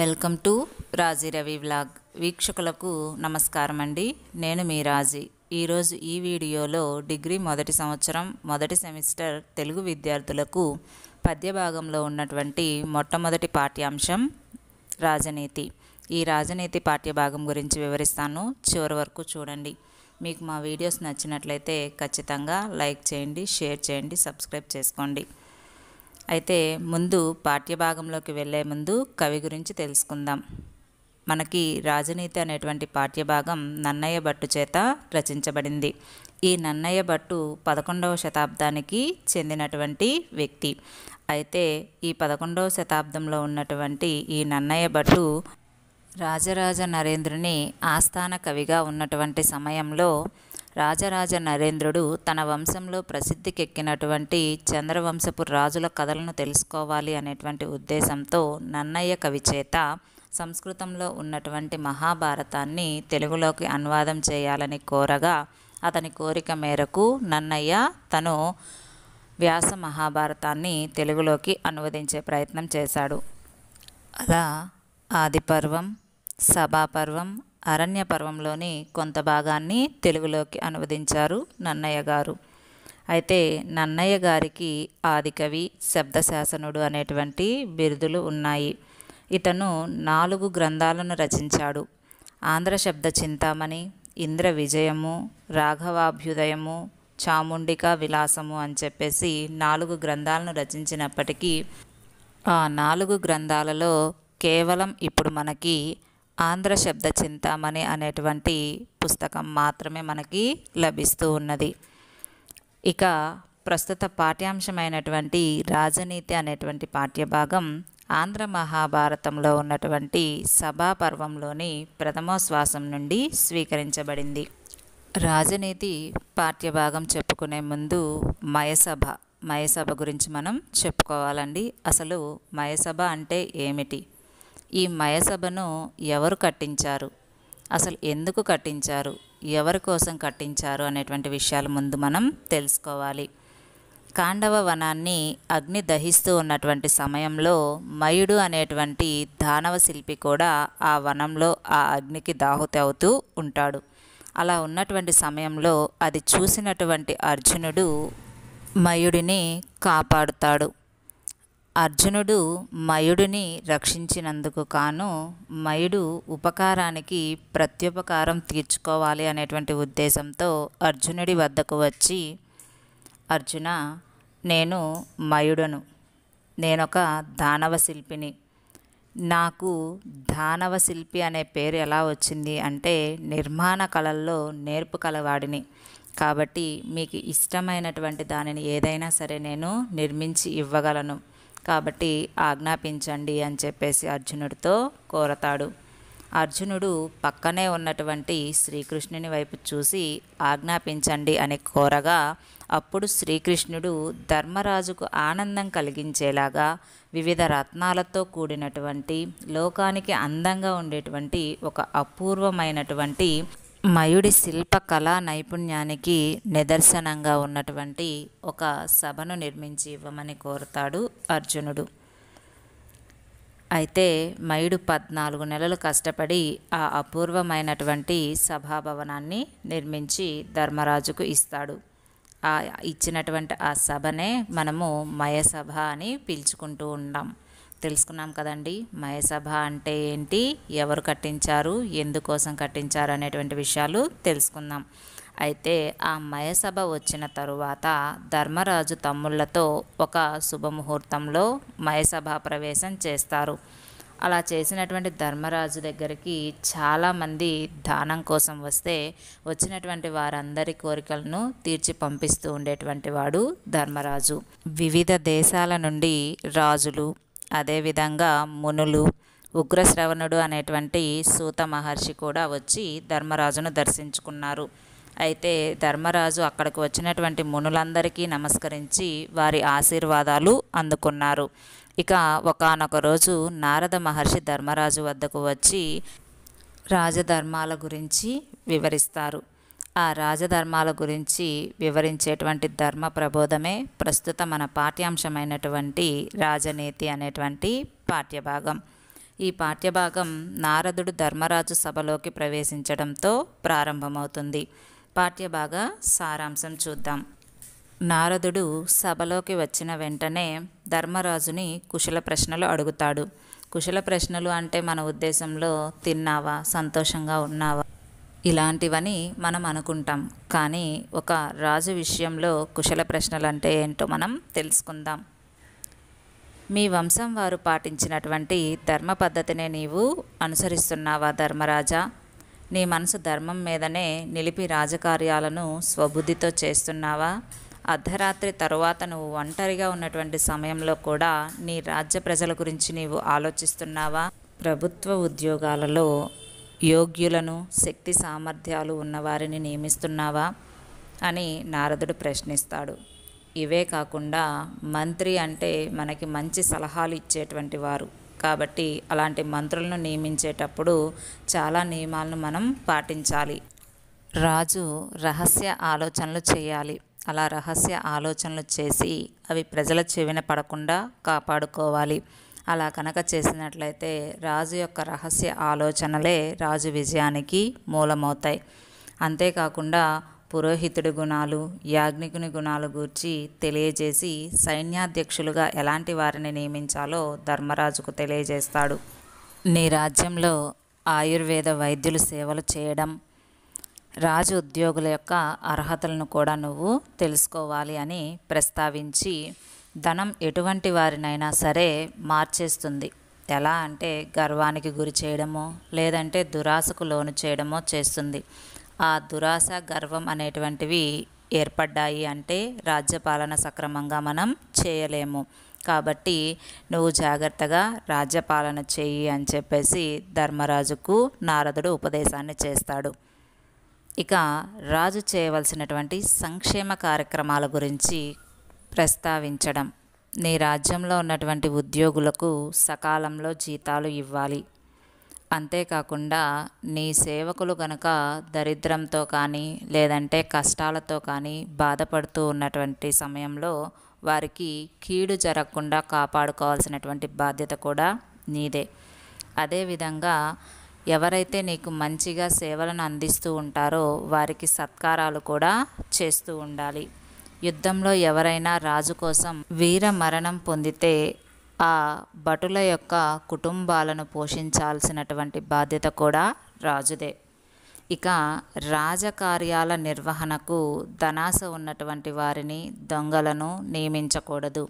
welcome to Raji Ravi vlog వీక్షకులకు నమస్కారం అండి నేను మీ రాజీ ఈరోజు ఈ వీడియోలో డిగ్రీ మొదటి సంవత్సరం మొదటి సెమిస్టర్ తెలుగు విద్యార్థులకు పద్య భాగంలో ఉన్నటువంటి మొట్టమొదటి పాఠ్యాంశం రాజనీతి ఈ రాజనీతి పాఠ్యభాగం గురించి వివరిస్తాను చివరి వరకు చూడండి మీకు మా వీడియోస్ నచ్చినట్లయితే ఖచ్చితంగా లైక్ చేయండి షేర్ చేయండి సబ్స్క్రైబ్ చేసుకోండి అయితే ముందు పాఠ్యభాగంలోకి వెళ్ళే ముందు కవి గురించి తెలుసుకుందాం మనకి రాజనీతి అనేటువంటి పాఠ్యభాగం నన్నయ్య భట్టు చేత రచించబడింది ఈ నన్నయ్య భట్టు పదకొండవ శతాబ్దానికి చెందినటువంటి వ్యక్తి అయితే ఈ పదకొండవ శతాబ్దంలో ఉన్నటువంటి ఈ నన్నయ్య భట్టు రాజరాజ నరేంద్రుని ఆస్థాన కవిగా ఉన్నటువంటి సమయంలో రాజరాజ నరేంద్రుడు తన వంశంలో ప్రసిద్ధికెక్కినటువంటి చంద్రవంశపు రాజుల కథలను తెలుసుకోవాలి అనేటువంటి ఉద్దేశంతో నన్నయ్య కవి చేత సంస్కృతంలో ఉన్నటువంటి మహాభారతాన్ని తెలుగులోకి అనువాదం చేయాలని కోరగా అతని కోరిక మేరకు నన్నయ్య తను వ్యాస మహాభారతాన్ని తెలుగులోకి అనువదించే ప్రయత్నం చేశాడు అలా ఆదిపర్వం సభాపర్వం అరణ్య పర్వంలోని కొంత భాగాన్ని తెలుగులోకి అనువదించారు నన్నయ్య గారు అయితే నన్నయ్య గారికి ఆదికవి శబ్దశాసనుడు అనేటువంటి బిరుదులు ఉన్నాయి ఇతను నాలుగు గ్రంథాలను రచించాడు ఆంధ్ర శబ్ద చింతామణి ఇంద్ర విజయము రాఘవాభ్యుదయము చాముండిక విలాసము అని చెప్పేసి నాలుగు గ్రంథాలను రచించినప్పటికీ ఆ నాలుగు గ్రంథాలలో కేవలం ఇప్పుడు మనకి ఆంధ్ర శబ్ద చింతామణి అనేటువంటి పుస్తకం మాత్రమే మనకి లభిస్తూ ఉన్నది ఇక ప్రస్తుత పాఠ్యాంశమైనటువంటి రాజనీతి అనేటువంటి పాఠ్యభాగం ఆంధ్ర మహాభారతంలో ఉన్నటువంటి సభాపర్వంలోని ప్రథమోశ్వాసం నుండి స్వీకరించబడింది రాజనీతి పాఠ్యభాగం చెప్పుకునే ముందు మయసభ మయసభ గురించి మనం చెప్పుకోవాలండి అసలు మయసభ అంటే ఏమిటి ఈ మయసభను ఎవరు కట్టించారు అసలు ఎందుకు కట్టించారు ఎవరి కోసం కట్టించారు అనేటువంటి విషయాలు ముందు మనం తెలుసుకోవాలి కాండవ వనాన్ని అగ్ని దహిస్తూ ఉన్నటువంటి సమయంలో మయుడు అనేటువంటి దానవ శిల్పి కూడా ఆ వనంలో ఆ అగ్నికి దాహుతి అవుతూ ఉంటాడు అలా ఉన్నటువంటి సమయంలో అది చూసినటువంటి అర్జునుడు మయుడిని కాపాడుతాడు అర్జునుడు మయుడిని రక్షించినందుకు కాను మయుడు ఉపకారానికి ప్రత్యుపకారం తీర్చుకోవాలి అనేటువంటి ఉద్దేశంతో అర్జునుడి వద్దకు వచ్చి అర్జున నేను మయుడను నేనొక దానవ శిల్పిని నాకు దానవ శిల్పి అనే పేరు ఎలా వచ్చింది అంటే నిర్మాణ కళల్లో నేర్పు కలవాడిని కాబట్టి మీకు ఇష్టమైనటువంటి దానిని ఏదైనా సరే నేను నిర్మించి ఇవ్వగలను కాబట్టి ఆజ్ఞాపించండి అని చెప్పేసి అర్జునుడితో కోరతాడు అర్జునుడు పక్కనే ఉన్నటువంటి శ్రీకృష్ణుని వైపు చూసి ఆజ్ఞాపించండి అని కోరగా అప్పుడు శ్రీకృష్ణుడు ధర్మరాజుకు ఆనందం కలిగించేలాగా వివిధ రత్నాలతో కూడినటువంటి లోకానికి అందంగా ఉండేటువంటి ఒక అపూర్వమైనటువంటి మయుడి శిల్పకళా నైపుణ్యానికి నిదర్శనంగా ఉన్నటువంటి ఒక సభను నిర్మించి ఇవ్వమని కోరుతాడు అర్జునుడు అయితే మయుడు పద్నాలుగు నెలలు కష్టపడి ఆ అపూర్వమైనటువంటి సభాభవనాన్ని నిర్మించి ధర్మరాజుకు ఇస్తాడు ఆ ఇచ్చినటువంటి ఆ సభనే మనము మయసభ అని పిలుచుకుంటూ ఉంటాం తెలుసుకున్నాం కదండి మయసభ అంటే ఏంటి ఎవరు కట్టించారు ఎందుకోసం కట్టించారు అనేటువంటి విషయాలు తెలుసుకుందాం అయితే ఆ మయసభ వచ్చిన తరువాత ధర్మరాజు తమ్ముళ్లతో ఒక శుభముహూర్తంలో మయసభ ప్రవేశం చేస్తారు అలా చేసినటువంటి ధర్మరాజు దగ్గరికి చాలామంది దానం కోసం వస్తే వచ్చినటువంటి వారందరి కోరికలను తీర్చి పంపిస్తూ ఉండేటువంటి వాడు ధర్మరాజు వివిధ దేశాల నుండి రాజులు అదేవిధంగా మునులు ఉగ్రశ్రవణుడు అనేటువంటి సూత మహర్షి కూడా వచ్చి ధర్మరాజును దర్శించుకున్నారు అయితే ధర్మరాజు అక్కడికి వచ్చినటువంటి మునులందరికీ నమస్కరించి వారి ఆశీర్వాదాలు అందుకున్నారు ఇక ఒకనొక రోజు నారద మహర్షి ధర్మరాజు వద్దకు వచ్చి రాజధర్మాల గురించి వివరిస్తారు ఆ రాజధర్మాల గురించి వివరించేటువంటి ధర్మ ప్రబోధమే ప్రస్తుత మన పాఠ్యాంశమైనటువంటి రాజనీతి అనేటువంటి పాఠ్యభాగం ఈ పాఠ్యభాగం నారదుడు ధర్మరాజు సభలోకి ప్రవేశించడంతో ప్రారంభమవుతుంది పాఠ్యభాగ సారాంశం చూద్దాం నారదుడు సభలోకి వచ్చిన వెంటనే ధర్మరాజుని కుశల ప్రశ్నలు అడుగుతాడు కుశల ప్రశ్నలు అంటే మన ఉద్దేశంలో తిన్నావా సంతోషంగా ఉన్నావా ఇలాంటివని మనం అనుకుంటాం కానీ ఒక రాజు విషయంలో కుశల ప్రశ్నలు అంటే ఏంటో మనం తెలుసుకుందాం మీ వంశం వారు పాటించినటువంటి ధర్మ పద్ధతినే నీవు అనుసరిస్తున్నావా ధర్మరాజా నీ మనసు ధర్మం మీదనే నిలిపి రాజకార్యాలను స్వబుద్ధితో చేస్తున్నావా అర్ధరాత్రి తరువాత నువ్వు ఒంటరిగా ఉన్నటువంటి సమయంలో కూడా నీ రాజ్య ప్రజల గురించి నీవు ఆలోచిస్తున్నావా ప్రభుత్వ ఉద్యోగాలలో యోగ్యులను శక్తి సామర్థ్యాలు ఉన్నవారిని నియమిస్తున్నావా అని నారదుడు ప్రశ్నిస్తాడు ఇవే కాకుండా మంత్రి అంటే మనకి మంచి సలహాలు ఇచ్చేటువంటి వారు కాబట్టి అలాంటి మంత్రులను నియమించేటప్పుడు చాలా నియమాలను మనం పాటించాలి రాజు రహస్య ఆలోచనలు చేయాలి అలా రహస్య ఆలోచనలు చేసి అవి ప్రజల చెవిన పడకుండా కాపాడుకోవాలి అలా కనుక చేసినట్లయితే రాజు యొక్క రహస్య ఆలోచనలే రాజు విజయానికి మూలమవుతాయి అంతేకాకుండా పురోహితుడి గుణాలు యాజ్ఞికుని గుణాలు గూర్చి తెలియజేసి సైన్యాధ్యక్షులుగా ఎలాంటి వారిని నియమించాలో ధర్మరాజుకు తెలియజేస్తాడు నీ రాజ్యంలో ఆయుర్వేద వైద్యులు సేవలు చేయడం రాజు ఉద్యోగుల యొక్క అర్హతలను కూడా నువ్వు తెలుసుకోవాలి అని ప్రస్తావించి ధనం ఎటువంటి వారినైనా సరే మార్చేస్తుంది ఎలా అంటే గర్వానికి గురి చేయడమో లేదంటే దురాశకు లోను చేయడమో చేస్తుంది ఆ దురాశ గర్వం అనేటువంటివి ఏర్పడ్డాయి అంటే రాజ్యపాలన సక్రమంగా మనం చేయలేము కాబట్టి నువ్వు జాగ్రత్తగా రాజ్యపాలన చెయ్యి అని చెప్పేసి ధర్మరాజుకు నారదుడు ఉపదేశాన్ని చేస్తాడు ఇక రాజు చేయవలసినటువంటి సంక్షేమ కార్యక్రమాల గురించి ప్రస్తావించడం నీ రాజ్యంలో ఉన్నటువంటి ఉద్యోగులకు సకాలంలో జీతాలు ఇవ్వాలి అంతేకాకుండా నీ సేవకులు గనక దరిద్రంతో కానీ లేదంటే కష్టాలతో కానీ బాధపడుతూ ఉన్నటువంటి సమయంలో వారికి కీడు జరగకుండా కాపాడుకోవాల్సినటువంటి బాధ్యత కూడా నీదే అదేవిధంగా ఎవరైతే నీకు మంచిగా సేవలను అందిస్తూ ఉంటారో వారికి సత్కారాలు కూడా చేస్తూ ఉండాలి యుద్ధంలో ఎవరైనా రాజు కోసం వీర మరణం పొందితే ఆ భటుల యొక్క కుటుంబాలను పోషించాల్సినటువంటి బాధ్యత కూడా రాజుదే ఇక రాజకార్యాల నిర్వహణకు ధనాస ఉన్నటువంటి వారిని దొంగలను నియమించకూడదు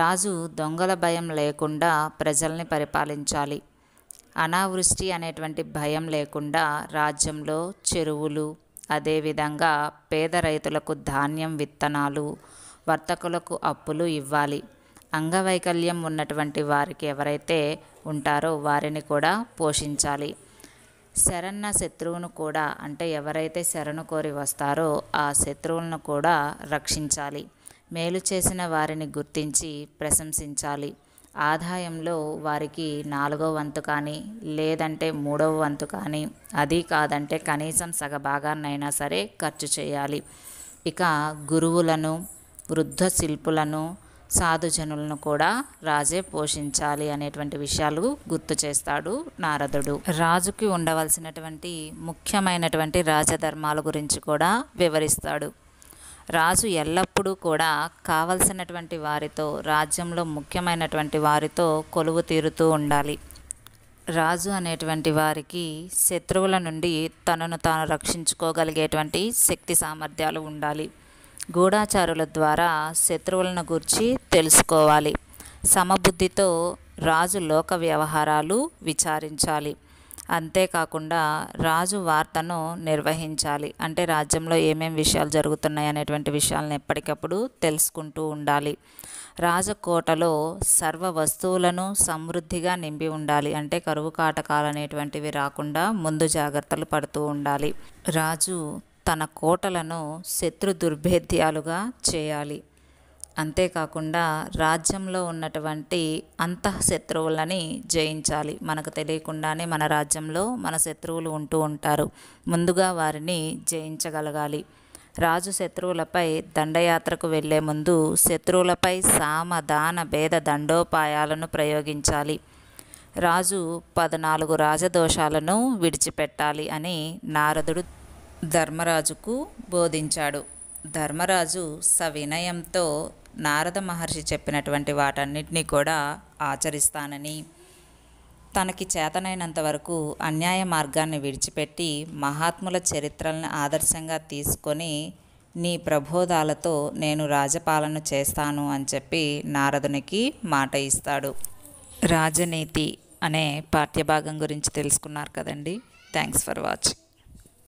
రాజు దొంగల భయం లేకుండా ప్రజల్ని పరిపాలించాలి అనావృష్టి అనేటువంటి భయం లేకుండా రాజ్యంలో చెరువులు అదేవిధంగా పేద రైతులకు ధాన్యం విత్తనాలు వర్తకులకు అప్పులు ఇవ్వాలి అంగవైకల్యం ఉన్నటువంటి వారికి ఎవరైతే ఉంటారో వారిని కూడా పోషించాలి శరణ శత్రువును కూడా అంటే ఎవరైతే శరణు కోరి వస్తారో ఆ శత్రువులను కూడా రక్షించాలి మేలు చేసిన వారిని గుర్తించి ప్రశంసించాలి ఆదాయంలో వారికి నాలుగో వంతు కానీ లేదంటే మూడవ వంతు కానీ అది కాదంటే కనీసం భాగాన్నైనా సరే ఖర్చు చేయాలి ఇక గురువులను వృద్ధ శిల్పులను సాధుజనులను కూడా రాజే పోషించాలి అనేటువంటి విషయాలు గుర్తు చేస్తాడు నారదుడు రాజుకి ఉండవలసినటువంటి ముఖ్యమైనటువంటి రాజధర్మాల గురించి కూడా వివరిస్తాడు రాజు ఎల్లప్పుడూ కూడా కావలసినటువంటి వారితో రాజ్యంలో ముఖ్యమైనటువంటి వారితో కొలువు తీరుతూ ఉండాలి రాజు అనేటువంటి వారికి శత్రువుల నుండి తనను తాను రక్షించుకోగలిగేటువంటి శక్తి సామర్థ్యాలు ఉండాలి గూఢాచారుల ద్వారా శత్రువులను గురించి తెలుసుకోవాలి సమబుద్ధితో రాజు లోక వ్యవహారాలు విచారించాలి అంతేకాకుండా రాజు వార్తను నిర్వహించాలి అంటే రాజ్యంలో ఏమేమి విషయాలు జరుగుతున్నాయి అనేటువంటి విషయాలను ఎప్పటికప్పుడు తెలుసుకుంటూ ఉండాలి రాజకోటలో సర్వ వస్తువులను సమృద్ధిగా నింపి ఉండాలి అంటే కరువు కాటకాలు అనేటువంటివి రాకుండా ముందు జాగ్రత్తలు పడుతూ ఉండాలి రాజు తన కోటలను శత్రు దుర్భేద్యాలుగా చేయాలి అంతేకాకుండా రాజ్యంలో ఉన్నటువంటి అంతఃశత్రువులని జయించాలి మనకు తెలియకుండానే మన రాజ్యంలో మన శత్రువులు ఉంటూ ఉంటారు ముందుగా వారిని జయించగలగాలి రాజు శత్రువులపై దండయాత్రకు వెళ్లే ముందు శత్రువులపై సామ దాన భేద దండోపాయాలను ప్రయోగించాలి రాజు పద్నాలుగు రాజదోషాలను విడిచిపెట్టాలి అని నారదుడు ధర్మరాజుకు బోధించాడు ధర్మరాజు సవినయంతో నారద మహర్షి చెప్పినటువంటి వాటన్నిటినీ కూడా ఆచరిస్తానని తనకి చేతనైనంత వరకు అన్యాయ మార్గాన్ని విడిచిపెట్టి మహాత్ముల చరిత్రలను ఆదర్శంగా తీసుకొని నీ ప్రబోధాలతో నేను రాజపాలన చేస్తాను అని చెప్పి నారదునికి మాట ఇస్తాడు రాజనీతి అనే పాఠ్యభాగం గురించి తెలుసుకున్నారు కదండి థ్యాంక్స్ ఫర్ వాచింగ్